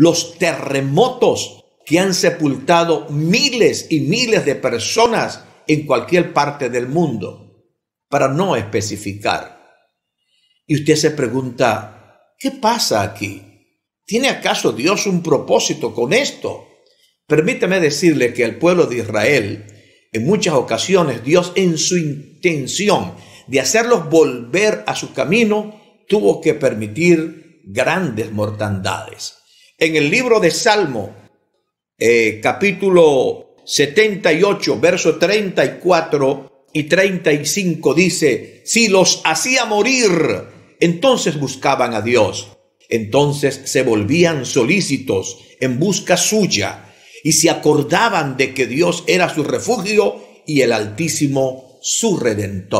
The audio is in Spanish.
los terremotos que han sepultado miles y miles de personas en cualquier parte del mundo, para no especificar. Y usted se pregunta, ¿qué pasa aquí? ¿Tiene acaso Dios un propósito con esto? Permítame decirle que el pueblo de Israel, en muchas ocasiones, Dios en su intención de hacerlos volver a su camino, tuvo que permitir grandes mortandades. En el libro de Salmo, eh, capítulo 78, verso 34 y 35 dice, si los hacía morir, entonces buscaban a Dios, entonces se volvían solícitos en busca suya y se acordaban de que Dios era su refugio y el Altísimo su redentor.